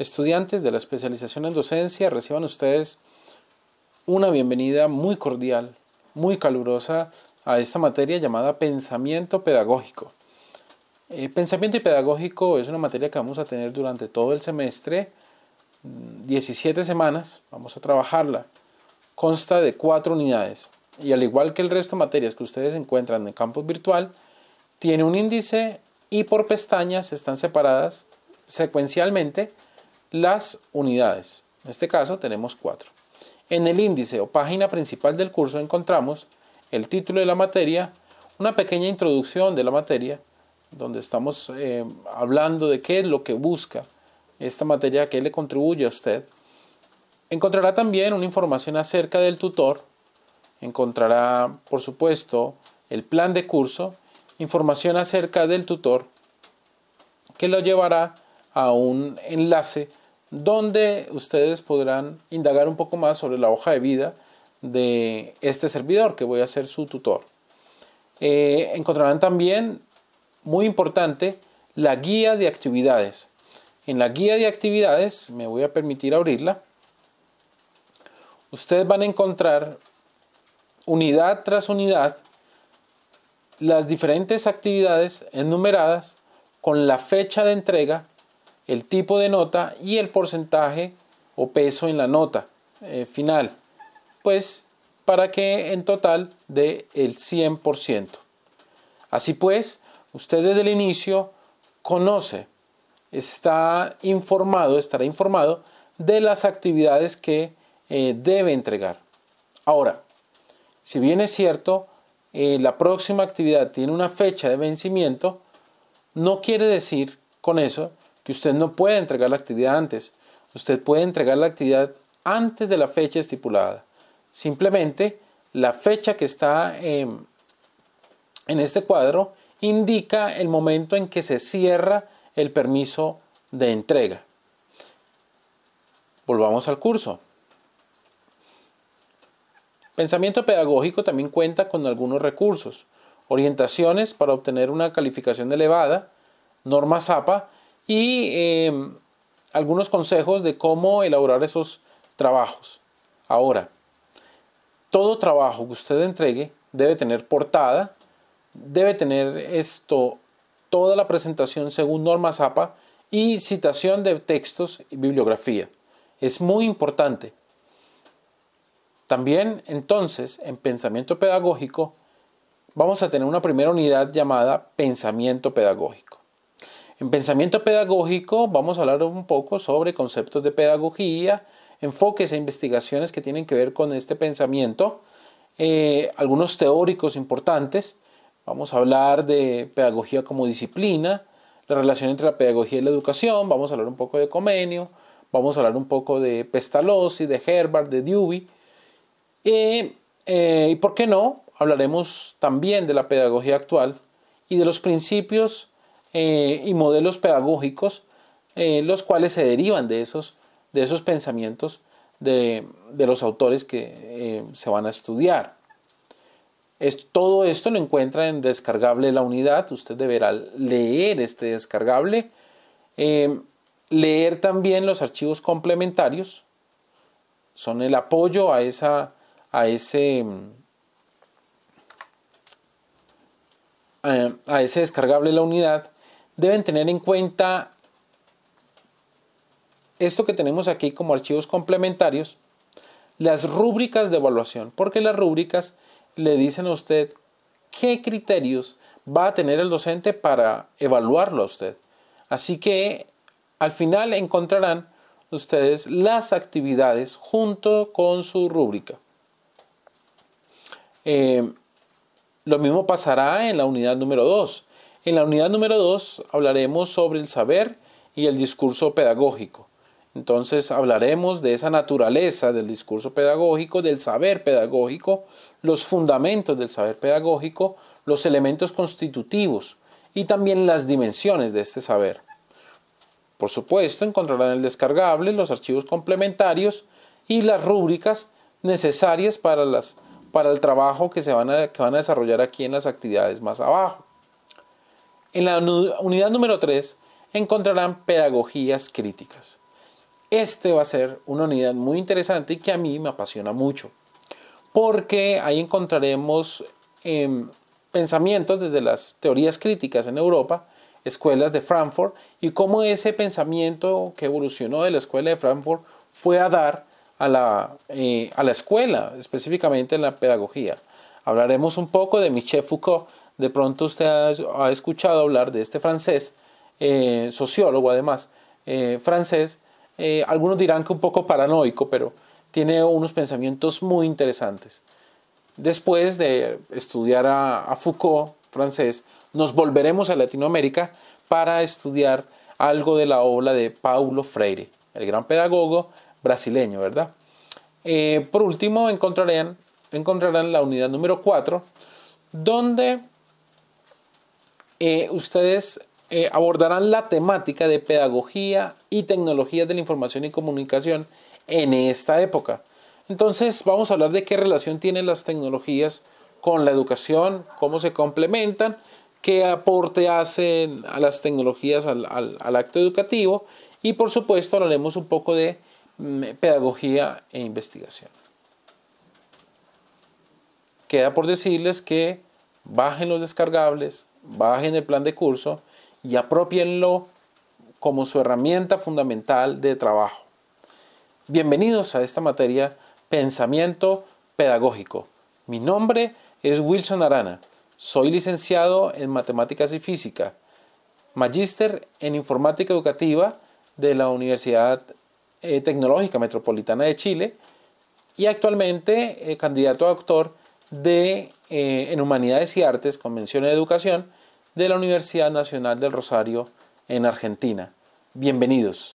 Estudiantes de la especialización en docencia, reciban ustedes una bienvenida muy cordial, muy calurosa a esta materia llamada pensamiento pedagógico. Eh, pensamiento y pedagógico es una materia que vamos a tener durante todo el semestre, 17 mm, semanas, vamos a trabajarla. Consta de cuatro unidades y al igual que el resto de materias que ustedes encuentran en campus virtual, tiene un índice y por pestañas están separadas secuencialmente las unidades. En este caso tenemos cuatro. En el índice o página principal del curso encontramos el título de la materia, una pequeña introducción de la materia, donde estamos eh, hablando de qué es lo que busca esta materia, qué le contribuye a usted. Encontrará también una información acerca del tutor, encontrará, por supuesto, el plan de curso, información acerca del tutor, que lo llevará a un enlace donde ustedes podrán indagar un poco más sobre la hoja de vida de este servidor que voy a ser su tutor. Eh, encontrarán también, muy importante, la guía de actividades. En la guía de actividades, me voy a permitir abrirla, ustedes van a encontrar unidad tras unidad las diferentes actividades enumeradas con la fecha de entrega el tipo de nota y el porcentaje o peso en la nota eh, final, pues para que en total dé el 100%. Así pues, usted desde el inicio conoce, está informado, estará informado de las actividades que eh, debe entregar. Ahora, si bien es cierto, eh, la próxima actividad tiene una fecha de vencimiento, no quiere decir con eso y usted no puede entregar la actividad antes. Usted puede entregar la actividad antes de la fecha estipulada. Simplemente la fecha que está em, en este cuadro indica el momento en que se cierra el permiso de entrega. Volvamos al curso. Pensamiento pedagógico también cuenta con algunos recursos. Orientaciones para obtener una calificación elevada, norma APA y em, algunos consejos de cómo elaborar esos trabajos. Ahora, todo trabajo que usted entregue debe tener portada, debe tener esto, toda la presentación según normas APA y citación de textos y bibliografía. Es muy importante. También entonces en pensamiento pedagógico vamos a tener una primera unidad llamada pensamiento pedagógico. En pensamiento pedagógico vamos a hablar un poco sobre conceptos de pedagogía, enfoques e investigaciones que tienen que ver con este pensamiento, eh, algunos teóricos importantes. Vamos a hablar de pedagogía como disciplina, la relación entre la pedagogía y la educación, vamos a hablar un poco de Comenio, vamos a hablar un poco de Pestalozzi, de Herbert, de Dewey. Eh, y por qué no, hablaremos también de la pedagogía actual y de los principios eh, y modelos pedagógicos, eh, los cuales se derivan de esos, de esos pensamientos de, los autores que eh, se van a estudiar. todo esto lo encuentra en Descargable la Unidad. Usted deberá leer este descargable. leer también los archivos complementarios. Son el apoyo a, a ese a ese descargable la unidad deben tener en cuenta esto que tenemos aquí como archivos complementarios, las rúbricas de evaluación, porque las rúbricas le dicen a usted qué criterios va a tener el docente para evaluarlo a usted. Así que al final encontrarán ustedes las actividades junto con su rúbrica. Eh, lo mismo pasará en la unidad número 2. En la unidad número 2 hablaremos sobre el saber y el discurso pedagógico. Entonces hablaremos de esa naturaleza del discurso pedagógico, del saber pedagógico, los fundamentos del saber pedagógico, los elementos constitutivos y también las dimensiones de este saber. Por supuesto, encontrarán el descargable, los archivos complementarios y las rúbricas necesarias para, el trabajo que, se que van a desarrollar aquí en las actividades más abajo. En la unidad número 3 encontrarán pedagogías críticas. Este va a ser una unidad muy interesante y que a mí me apasiona mucho, porque ahí encontraremos em, pensamientos desde las teorías críticas en Europa, escuelas de Frankfurt, y cómo ese pensamiento que evolucionó de la escuela de Frankfurt fue a dar a la, eh, a la escuela, específicamente en la pedagogía. Hablaremos un poco de Michel Foucault, de pronto usted ha, escuchado hablar de este francés, eh, sociólogo además, eh, francés, eh, algunos dirán que un poco paranoico, pero tiene unos pensamientos muy interesantes. Después de estudiar a, Foucault, francés, nos volveremos a Latinoamérica para estudiar algo de la obra de Paulo Freire, el gran pedagogo brasileño, ¿verdad? por último, encontrarán, encontrarán la unidad número 4, donde eh, ustedes eh, abordarán la temática de pedagogía y tecnologías de la información y comunicación en esta época. Entonces vamos a hablar de qué relación tienen las tecnologías con la educación, cómo se complementan, qué aporte hacen a las tecnologías al, al acto educativo y por supuesto hablaremos un poco de mm, pedagogía e investigación. Queda por decirles que bajen los descargables, bajen el plan de curso y apropienlo como su herramienta fundamental de trabajo. Bienvenidos a esta materia Pensamiento Pedagógico. Mi nombre es Wilson Arana. Soy licenciado en Matemáticas y Física, magíster en Informática Educativa de la Universidad eh, Tecnológica Metropolitana de Chile y actualmente eh, candidato a doctor de, eh, en Humanidades y Artes, Convención de Educación, de la Universidad Nacional del Rosario en Argentina. Bienvenidos.